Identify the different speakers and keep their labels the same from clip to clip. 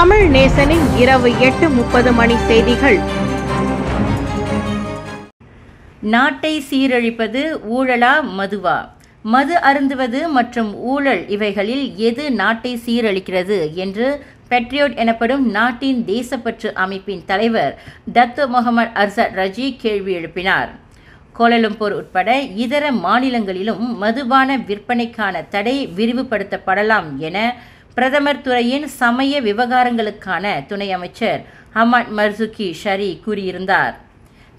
Speaker 1: தமிழ் நேசனின் இரவு எட்டு முப்பது மணி செய்திகள் நாட்டை சீரழிப்பது ஊழலா மதுவா மது அருந்துவது மற்றும் ஊழல் இவைகளில் எது நாட்டை சீரழிக்கிறது என்று பெட்ரியோட் எனப்படும் நாட்டின் தேசப்பற்று அமைப்பின் தலைவர் தத்து முகமது அர்சத் ரஜி கேள்வி எழுப்பினார் கோலலம்பூர் உட்பட இதர மாநிலங்களிலும் மதுபான விற்பனைக்கான தடை விரிவுபடுத்தப்படலாம் என பிரதமர் துறையின் சமய விவகாரங்களுக்கான துணை அமைச்சர் ஹமாட் மர்சுகி ஷரி கூறியிருந்தார்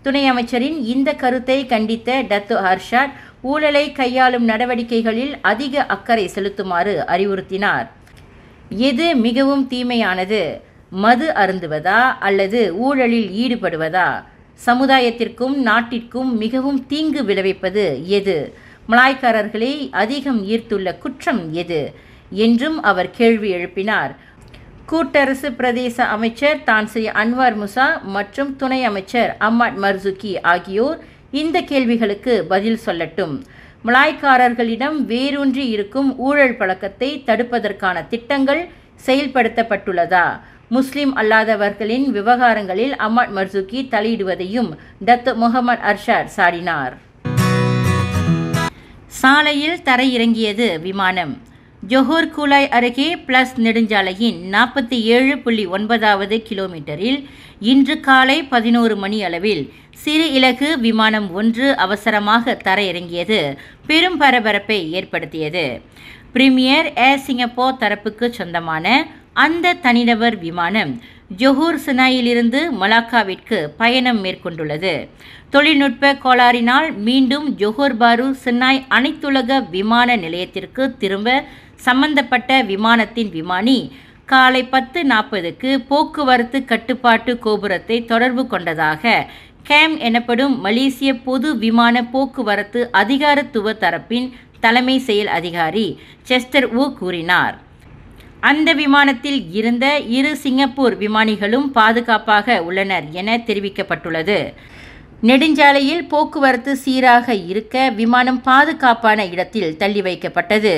Speaker 1: துணை அமைச்சரின் இந்த கருத்தை கண்டித்த டத்து ஹர்ஷாட் ஊழலை கையாளும் நடவடிக்கைகளில் அதிக அக்கறை செலுத்துமாறு அறிவுறுத்தினார் எது மிகவும் தீமையானது மது அருந்துவதா அல்லது ஊழலில் ஈடுபடுவதா சமுதாயத்திற்கும் நாட்டிற்கும் மிகவும் தீங்கு விளைவிப்பது எது மலாய்க்காரர்களை அதிகம் ஈர்த்துள்ள குற்றம் எது என்றும் அவர் கேள்வி எழுப்பினார் கூட்டரசு பிரதேச அமைச்சர் ஸ்ரீ அன்வார் முசா மற்றும் துணை அமைச்சர் அம்மாட் மர்சுகி ஆகியோர் இந்த கேள்விகளுக்கு பதில் சொல்லட்டும் மலாய்க்காரர்களிடம் வேரூன்றி இருக்கும் ஊழல் பழக்கத்தை தடுப்பதற்கான திட்டங்கள் செயல்படுத்தப்பட்டுள்ளதா முஸ்லிம் அல்லாதவர்களின் விவகாரங்களில் அம்மாட் மர்சுகி தலையிடுவதையும் டத்து முகமது அர்ஷார் சாடினார் சாலையில் தரையிறங்கியது விமானம் ஜொஹோர் குலாய் அருகே பிளஸ் நெடுஞ்சாலையின் நாற்பத்தி ஏழு புள்ளி ஒன்பதாவது கிலோமீட்டரில் இன்று காலை பதினோரு மணி அளவில் சிறு இலகு விமானம் ஒன்று அவசரமாக தரையிறங்கியது பெரும் பரபரப்பை ஏற்படுத்தியது பிரிமியர் ஏர் சிங்கப்போ தரப்புக்கு சொந்தமான அந்த தனிநபர் விமானம் ஜொஹூர் சினாயிலிருந்து மலாக்காவிற்கு பயணம் மேற்கொண்டுள்ளது தொழில்நுட்ப கோளாறினால் மீண்டும் ஜொஹூர் பாரு சின்னாய் அனைத்துலக விமான நிலையத்திற்கு திரும்ப சம்பந்தப்பட்ட விமானத்தின் விமானி காலை பத்து நாற்பதுக்கு போக்குவரத்து கட்டுப்பாட்டு கோபுரத்தை தொடர்பு கொண்டதாக கேம் எனப்படும் மலேசிய பொது விமான போக்குவரத்து அதிகாரத்துவ தரப்பின் தலைமை செயல் அதிகாரி செஸ்டர் ஊ கூறினார் அந்த விமானத்தில் இருந்த இரு சிங்கப்பூர் விமானிகளும் பாதுகாப்பாக உள்ளனர் என தெரிவிக்கப்பட்டுள்ளது நெடுஞ்சாலையில் போக்குவரத்து சீராக இருக்க விமானம் பாதுகாப்பான இடத்தில் தள்ளி வைக்கப்பட்டது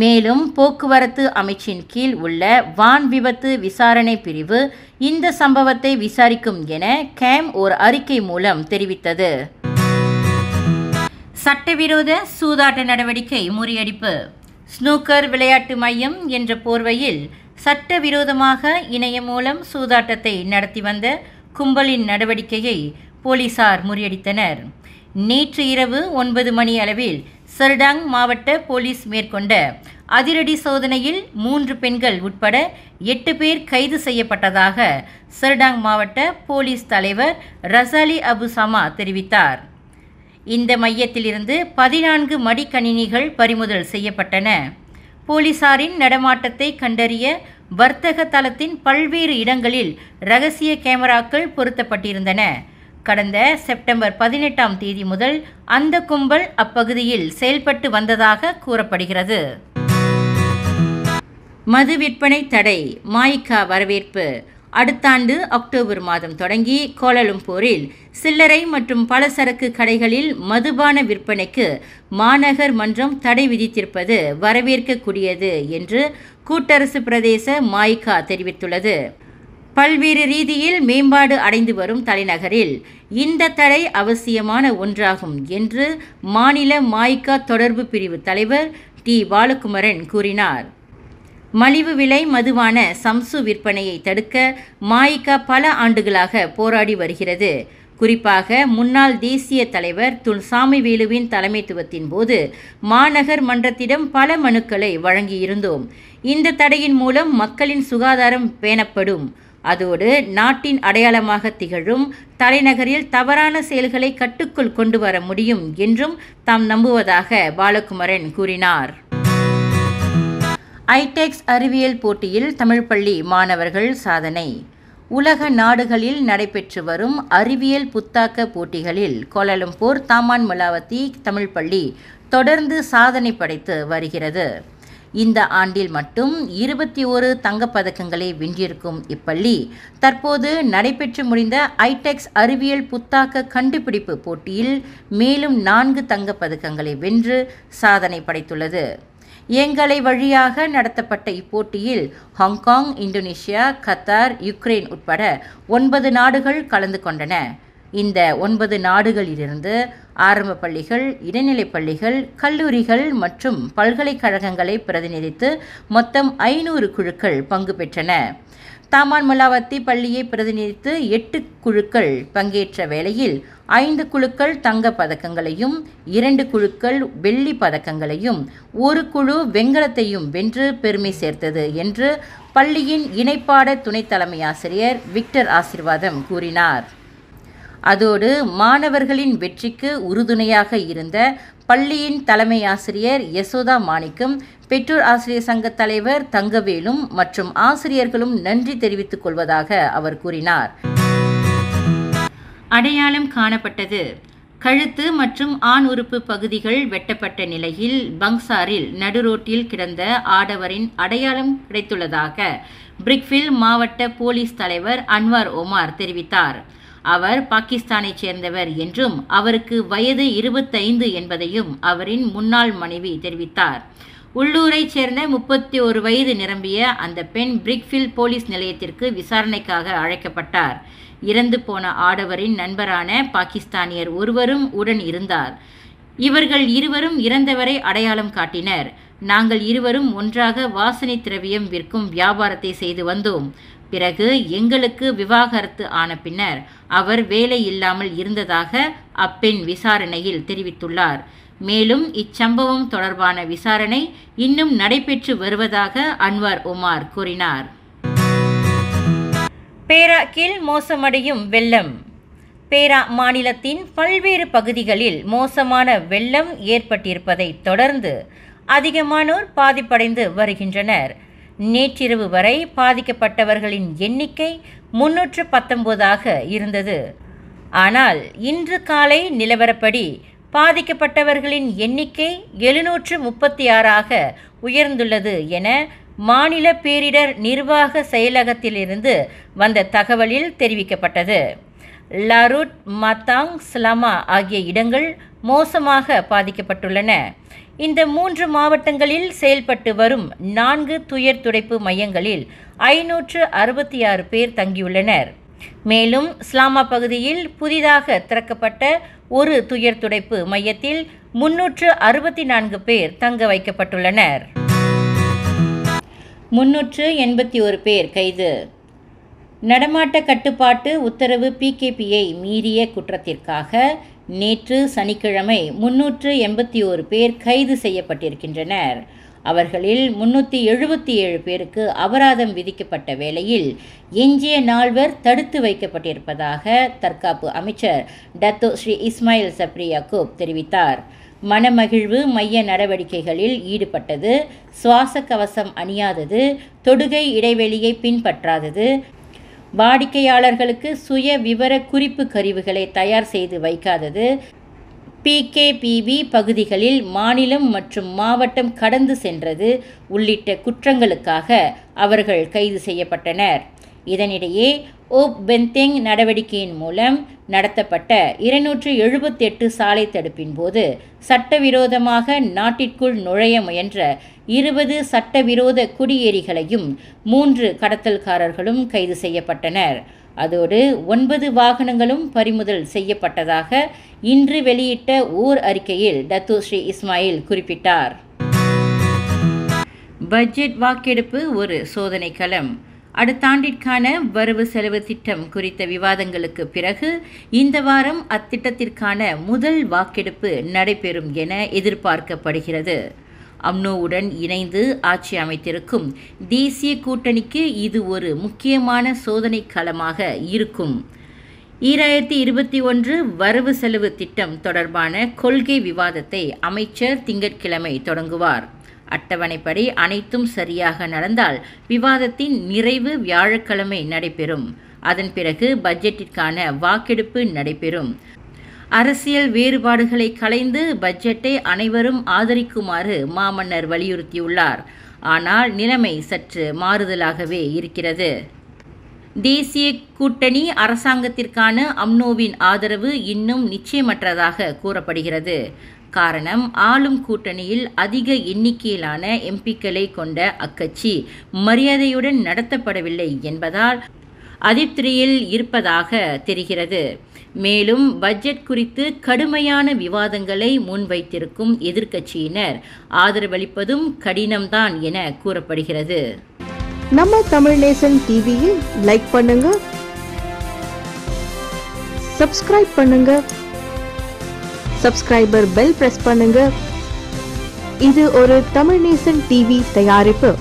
Speaker 1: மேலும் போக்குவரத்து அமைச்சின் கீழ் உள்ள வான் விபத்து விசாரணை பிரிவு இந்த சம்பவத்தை விசாரிக்கும் என கேம் ஒரு அறிக்கை மூலம் தெரிவித்தது சட்டவிரோத சூதாட்ட நடவடிக்கை முறியடிப்பு ஸ்னூக்கர் விளையாட்டு மையம் என்ற போர்வையில் சட்டவிரோதமாக இணையம் மூலம் சூதாட்டத்தை நடத்தி வந்த கும்பலின் நடவடிக்கையை போலீசார் முறியடித்தனர் நேற்று இரவு ஒன்பது மணி அளவில் சர்டாங் மாவட்ட போலீஸ் மேற்கொண்ட அதிரடி சோதனையில் மூன்று பெண்கள் உட்பட எட்டு பேர் கைது செய்யப்பட்டதாக சர்டாங் மாவட்ட போலீஸ் தலைவர் ரசாலி அபு தெரிவித்தார் இந்த மையத்திலிருந்து பதினான்கு மடிக்கணினிகள் பறிமுதல் செய்யப்பட்டன போலீசாரின் நடமாட்டத்தை கண்டறிய வர்த்தக தளத்தின் பல்வேறு இடங்களில் ரகசிய கேமராக்கள் பொருத்தப்பட்டிருந்தன கடந்த செப்டம்பர் பதினெட்டாம் தேதி முதல் அந்த கும்பல் அப்பகுதியில் செயல்பட்டு வந்ததாக கூறப்படுகிறது மது விற்பனை தடை மாய்கா வரவேற்பு அடுத்த ஆண்டு அக்டோபர் மாதம் தொடங்கி கோலலும்பூரில் சில்லறை மற்றும் பலசரக்கு கடைகளில் மதுபான விற்பனைக்கு மாநகர் மன்றம் தடை விதித்திருப்பது வரவேற்கக்கூடியது என்று கூட்டரசு பிரதேச மாய்கா தெரிவித்துள்ளது பல்வேறு ரீதியில் மேம்பாடு அடைந்து வரும் தலைநகரில் இந்த தடை அவசியமான ஒன்றாகும் என்று மாநில மாய்கா தொடர்பு பிரிவு தலைவர் டி பாலகுமரன் கூறினார் மலிவு விலை மதுவான சம்சு விற்பனையை தடுக்க மாயிகா பல ஆண்டுகளாக போராடி வருகிறது குறிப்பாக முன்னாள் தேசிய தலைவர் துல் வேலுவின் தலைமைத்துவத்தின் போது மாநகர் மன்றத்திடம் பல மனுக்களை வழங்கியிருந்தோம் இந்த தடையின் மூலம் மக்களின் சுகாதாரம் பேணப்படும் அதோடு நாட்டின் அடையாளமாக திகழும் தலைநகரில் தவறான செயல்களை கட்டுக்குள் கொண்டு வர முடியும் என்றும் தாம் நம்புவதாக பாலகுமரன் கூறினார் ஐடெக்ஸ் அறிவியல் போட்டியில் தமிழ் பள்ளி மாணவர்கள் சாதனை உலக நாடுகளில் நடைபெற்று வரும் அறிவியல் புத்தாக்க போட்டிகளில் கோலாலம்பூர் தாமான் மலாவத்தி தமிழ் பள்ளி தொடர்ந்து சாதனை படைத்து வருகிறது இந்த ஆண்டில் மட்டும் இருபத்தி ஒரு தங்கப்பதக்கங்களை வென்றிருக்கும் இப்பள்ளி தற்போது நடைபெற்று முடிந்த ஐடெக்ஸ் அறிவியல் புத்தாக்க கண்டுபிடிப்பு போட்டியில் மேலும் நான்கு தங்கப்பதக்கங்களை வென்று சாதனை படைத்துள்ளது எங்களை வழியாக நடத்தப்பட்ட இப்போட்டியில் ஹாங்காங் இந்தோனேஷியா கத்தார் யுக்ரைன் உட்பட ஒன்பது நாடுகள் கலந்து கொண்டன இந்த ஒன்பது நாடுகளிலிருந்து ஆரம்ப பள்ளிகள் இடைநிலைப் பள்ளிகள் கல்லூரிகள் மற்றும் பல்கலைக்கழகங்களை பிரதிநிதித்து மொத்தம் ஐநூறு குழுக்கள் பங்கு பெற்றன தாமான் பள்ளியை பிரதிநிதித்து எட்டு குழுக்கள் பங்கேற்ற வேளையில் ஐந்து குழுக்கள் தங்க பதக்கங்களையும் இரண்டு குழுக்கள் வெள்ளி பதக்கங்களையும் ஒரு குழு வெங்கலத்தையும் வென்று பெருமை சேர்த்தது என்று பள்ளியின் இணைப்பாட துணைத் தலைமை ஆசிரியர் விக்டர் ஆசிர்வாதம் கூறினார் அதோடு மாணவர்களின் வெற்றிக்கு உறுதுணையாக இருந்த பள்ளியின் தலைமை ஆசிரியர் யசோதா மாணிக்கும் பெற்றோர் ஆசிரியர் சங்க தலைவர் தங்கவேலும் மற்றும் ஆசிரியர்களும் நன்றி தெரிவித்துக் கொள்வதாக அவர் கூறினார் அடையாளம் காணப்பட்டது கழுத்து மற்றும் ஆண் உறுப்பு பகுதிகள் வெட்டப்பட்ட நிலையில் பங்சாரில் நடுரோட்டில் கிடந்த ஆடவரின் அடையாளம் கிடைத்துள்ளதாக பிரிக்ஃபில் மாவட்ட போலீஸ் தலைவர் அன்வார் ஒமார் தெரிவித்தார் அவர் பாகிஸ்தானைச் சேர்ந்தவர் என்றும் அவருக்கு வயது இருபத்தைந்து என்பதையும் அவரின் முன்னாள் மனைவி தெரிவித்தார் உள்ளூரைச் சேர்ந்த முப்பத்தி ஒரு வயது நிரம்பிய அந்த பெண் பிரிக்ஃபில் போலீஸ் நிலையத்திற்கு விசாரணைக்காக அழைக்கப்பட்டார் இறந்து போன ஆடவரின் நண்பரான பாகிஸ்தானியர் ஒருவரும் உடன் இருந்தார் இவர்கள் இருவரும் இறந்தவரை அடையாளம் காட்டினர் நாங்கள் இருவரும் ஒன்றாக வாசனை திரவியம் விற்கும் வியாபாரத்தை செய்து வந்தோம் பிறகு எங்களுக்கு விவாகரத்து ஆன பின்னர் அவர் வேலை இல்லாமல் இருந்ததாக அப்பெண் விசாரணையில் தெரிவித்துள்ளார் மேலும் இச்சம்பவம் தொடர்பான விசாரணை இன்னும் நடைபெற்று வருவதாக அன்வார் உமார் கூறினார் பேராக்கில் மோசமடையும் வெள்ளம் பேரா மாநிலத்தின் பல்வேறு பகுதிகளில் மோசமான வெள்ளம் ஏற்பட்டிருப்பதை தொடர்ந்து அதிகமானோர் பாதிப்படைந்து வருகின்றனர் நேற்றிரவு வரை பாதிக்கப்பட்டவர்களின் எண்ணிக்கை முன்னூற்று பத்தொன்பதாக இருந்தது ஆனால் இன்று காலை நிலவரப்படி பாதிக்கப்பட்டவர்களின் எண்ணிக்கை எழுநூற்று முப்பத்தி ஆறாக உயர்ந்துள்ளது என மாநில பேரிடர் நிர்வாக செயலகத்திலிருந்து வந்த தகவலில் தெரிவிக்கப்பட்டது லருட் மத்தாங் ஸ்லமா ஆகிய இடங்கள் மோசமாக பாதிக்கப்பட்டுள்ளன இந்த மூன்று மாவட்டங்களில் செயல்பட்டு வரும் நான்கு துயர் துடைப்பு மையங்களில் ஐநூற்று அறுபத்தி ஆறு பேர் தங்கியுள்ளனர் மேலும் ஸ்லாமா பகுதியில் புதிதாக திறக்கப்பட்ட ஒரு துயர் துடைப்பு மையத்தில் முன்னூற்று அறுபத்தி நான்கு பேர் தங்க வைக்கப்பட்டுள்ளனர் முன்னூற்று எண்பத்தி ஒரு பேர் கைது நடமாட்ட கட்டுப்பாட்டு உத்தரவு பிகேபியை மீறிய குற்றத்திற்காக நேற்று சனிக்கிழமை முன்னூற்று எண்பத்தி ஓரு பேர் கைது செய்யப்பட்டிருக்கின்றனர் அவர்களில் முன்னூற்றி எழுபத்தி ஏழு பேருக்கு அபராதம் விதிக்கப்பட்ட வேளையில் எஞ்சிய நால்வர் தடுத்து வைக்கப்பட்டிருப்பதாக தற்காப்பு அமைச்சர் டத்தோ ஸ்ரீ இஸ்மாயில் சப்ரியாக்கூப் தெரிவித்தார் மனமகிழ்வு மைய நடவடிக்கைகளில் ஈடுபட்டது சுவாச கவசம் அணியாதது தொடுகை இடைவெளியை பின்பற்றாதது வாடிக்கையாளர்களுக்கு சுய விவர குறிப்பு கருவிகளை தயார் செய்து வைக்காதது பிகேபிவி பகுதிகளில் மாநிலம் மற்றும் மாவட்டம் கடந்து சென்றது உள்ளிட்ட குற்றங்களுக்காக அவர்கள் கைது செய்யப்பட்டனர் இதனிடையே ஓப் பென்தெங் நடவடிக்கையின் மூலம் நடத்தப்பட்ட இருநூற்று எழுபத்தெட்டு சாலை தடுப்பின் போது சட்டவிரோதமாக நாட்டிற்குள் நுழைய முயன்ற இருபது சட்டவிரோத குடியேறிகளையும் மூன்று கடத்தல்காரர்களும் கைது செய்யப்பட்டனர் அதோடு ஒன்பது வாகனங்களும் பறிமுதல் செய்யப்பட்டதாக இன்று வெளியிட்ட ஓர் அறிக்கையில் டத்து ஸ்ரீ இஸ்மாயில் குறிப்பிட்டார் பட்ஜெட் வாக்கெடுப்பு ஒரு சோதனை களம் அடுத்த ஆண்டிற்கான வரவு செலவு திட்டம் குறித்த விவாதங்களுக்கு பிறகு இந்த வாரம் அத்திட்டத்திற்கான முதல் வாக்கெடுப்பு நடைபெறும் என எதிர்பார்க்கப்படுகிறது அம்னோவுடன் இணைந்து ஆட்சி அமைத்திருக்கும் தேசிய கூட்டணிக்கு இது ஒரு முக்கியமான சோதனை களமாக இருக்கும் ஈராயிரத்தி இருபத்தி ஒன்று வரவு செலவு திட்டம் தொடர்பான கொள்கை விவாதத்தை அமைச்சர் திங்கட்கிழமை தொடங்குவார் அட்டவணைப்படி அனைத்தும் சரியாக நடந்தால் விவாதத்தின் நிறைவு வியாழக்கிழமை நடைபெறும் அதன் பிறகு பட்ஜெட்டிற்கான வாக்கெடுப்பு நடைபெறும் அரசியல் வேறுபாடுகளை களைந்து பட்ஜெட்டை அனைவரும் ஆதரிக்குமாறு மாமன்னர் வலியுறுத்தியுள்ளார் ஆனால் நிலைமை சற்று மாறுதலாகவே இருக்கிறது தேசிய கூட்டணி அரசாங்கத்திற்கான அம்னோவின் ஆதரவு இன்னும் நிச்சயமற்றதாக கூறப்படுகிறது காரணம் ஆளும் கூட்டணியில் அதிக எண்ணிக்கையிலான எம்பிக்களை கொண்ட அக்கட்சி மரியாதையுடன் நடத்தப்படவில்லை என்பதால் அதிப்திரியில் இருப்பதாக தெரிகிறது மேலும் பட்ஜெட் குறித்து கடுமையான விவாதங்களை முன்வைத்திருக்கும் எதிர்க்கட்சியினர் ஆதரவளிப்பதும் கடினம்தான் என கூறப்படுகிறது நம்ம தமிழ் நேசன் டிவியில் லைக் பண்ணுங்க சப்ஸ்கிரைப் பண்ணுங்க சப்ஸ்கிரைபர் பெல் பிரஸ் பண்ணுங்க இது ஒரு தமிழ் நேசன் டிவி தயாரிப்பு